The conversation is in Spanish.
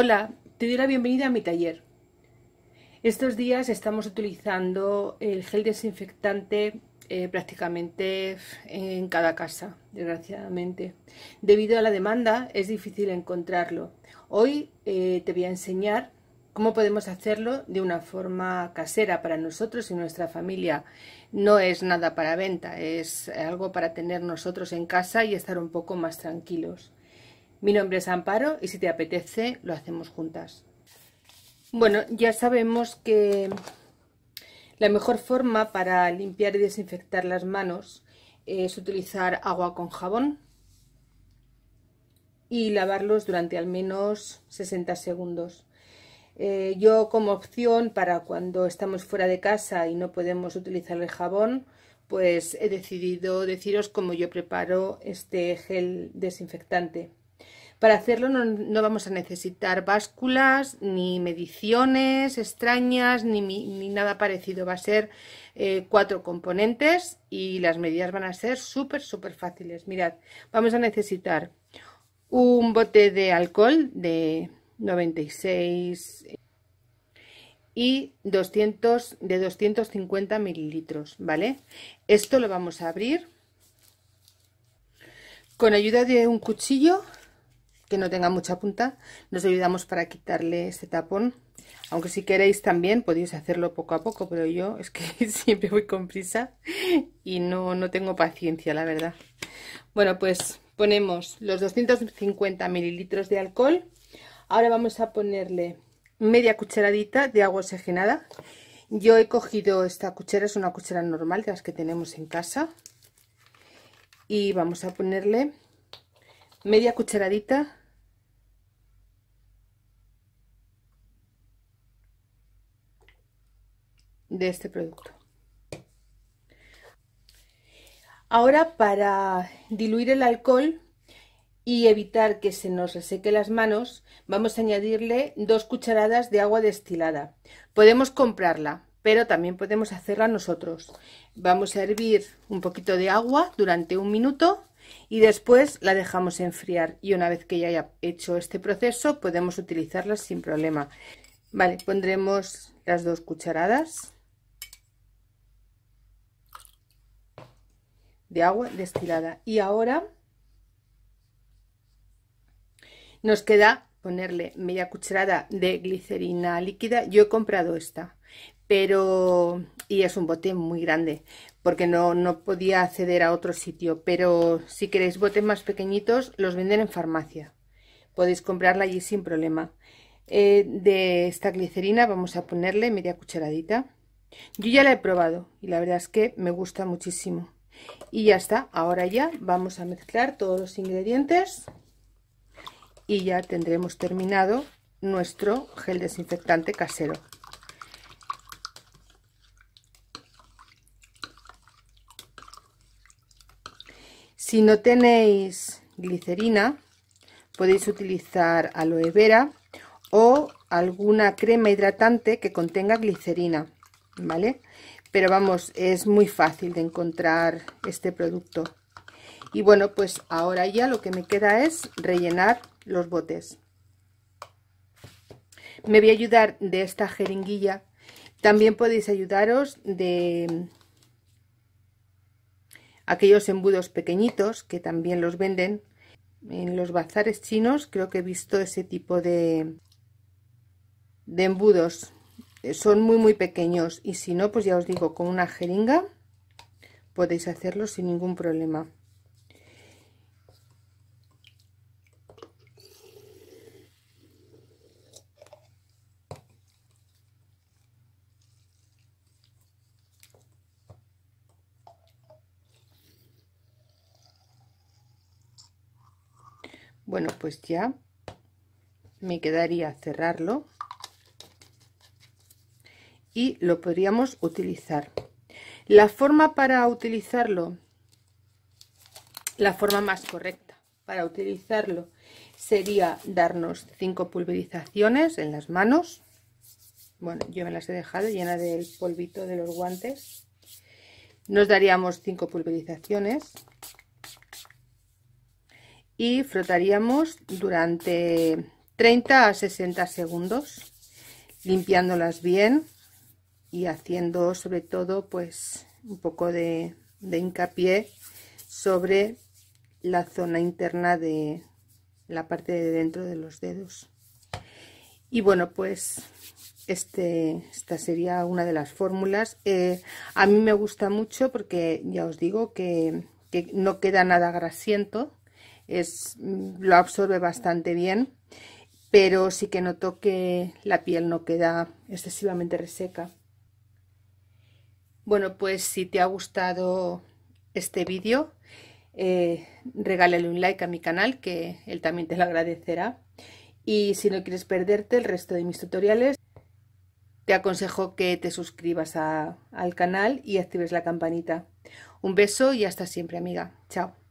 Hola, te doy la bienvenida a mi taller. Estos días estamos utilizando el gel desinfectante eh, prácticamente en cada casa, desgraciadamente. Debido a la demanda es difícil encontrarlo. Hoy eh, te voy a enseñar cómo podemos hacerlo de una forma casera para nosotros y nuestra familia. No es nada para venta, es algo para tener nosotros en casa y estar un poco más tranquilos. Mi nombre es Amparo y si te apetece lo hacemos juntas. Bueno, ya sabemos que la mejor forma para limpiar y desinfectar las manos es utilizar agua con jabón y lavarlos durante al menos 60 segundos. Eh, yo como opción para cuando estamos fuera de casa y no podemos utilizar el jabón, pues he decidido deciros cómo yo preparo este gel desinfectante. Para hacerlo no, vamos a necesitar básculas, ni mediciones extrañas, ni, nada parecido. Va a ser eh, cuatro componentes y las medidas van a ser súper, súper fáciles. Mirad, vamos a necesitar un bote de alcohol de 96 y de 250 mililitros, ¿vale? Esto lo vamos a abrir con ayuda de un cuchillo que no tenga mucha punta, nos ayudamos para quitarle este tapón. Aunque si queréis también podéis hacerlo poco a poco, pero yo es que siempre voy con prisa y no, no tengo paciencia, la verdad. Bueno, pues ponemos los 250 mililitros de alcohol. Ahora vamos a ponerle media cucharadita de agua oxigenada. Yo he cogido esta cuchara, es una cuchara normal de las que tenemos en casa. Y vamos a ponerle media cucharadita de este producto. Ahora para diluir el alcohol y evitar que se nos reseque las manos, vamos a añadirle dos cucharadas de agua destilada. Podemos comprarla, pero también podemos hacerla nosotros. Vamos a hervir un poquito de agua durante un minuto y después la dejamos enfriar y una vez que ya haya hecho este proceso podemos utilizarla sin problema. Vale, pondremos las dos cucharadas. de agua destilada. Y ahora nos queda ponerle media cucharada de glicerina líquida. Yo he comprado esta, pero... y es un bote muy grande, porque no, podía acceder a otro sitio. Pero si queréis botes más pequeñitos, los venden en farmacia. Podéis comprarla allí sin problema. Eh, de esta glicerina vamos a ponerle media cucharadita. Yo ya la he probado y la verdad es que me gusta muchísimo y ya está ahora ya vamos a mezclar todos los ingredientes y ya tendremos terminado nuestro gel desinfectante casero si no tenéis glicerina podéis utilizar aloe vera o alguna crema hidratante que contenga glicerina vale pero vamos, es muy fácil de encontrar este producto. Y bueno, pues ahora ya lo que me queda es rellenar los botes. Me voy a ayudar de esta jeringuilla. También podéis ayudaros de aquellos embudos pequeñitos que también los venden. En los bazares chinos creo que he visto ese tipo de, de embudos son muy muy pequeños y si no pues ya os digo con una jeringa podéis hacerlo sin ningún problema Bueno, pues ya me quedaría cerrarlo y lo podríamos utilizar. La forma para utilizarlo, la forma más correcta para utilizarlo sería darnos cinco pulverizaciones en las manos. Bueno, yo me las he dejado llena del polvito de los guantes. Nos daríamos cinco pulverizaciones y frotaríamos durante 30 a 60 segundos, limpiándolas bien y haciendo sobre todo pues un poco de, hincapié sobre la zona interna de la parte de dentro de los dedos y bueno pues este, esta sería una de las fórmulas eh, a mí me gusta mucho porque ya os digo que, que no queda nada grasiento es, mm, lo absorbe bastante bien pero sí que noto que la piel no queda excesivamente reseca bueno, pues si te ha gustado este vídeo, eh, regálale un like a mi canal, que él también te lo agradecerá. Y si no quieres perderte el resto de mis tutoriales, te aconsejo que te suscribas al canal y actives la campanita. Un beso y hasta siempre, amiga. Chao.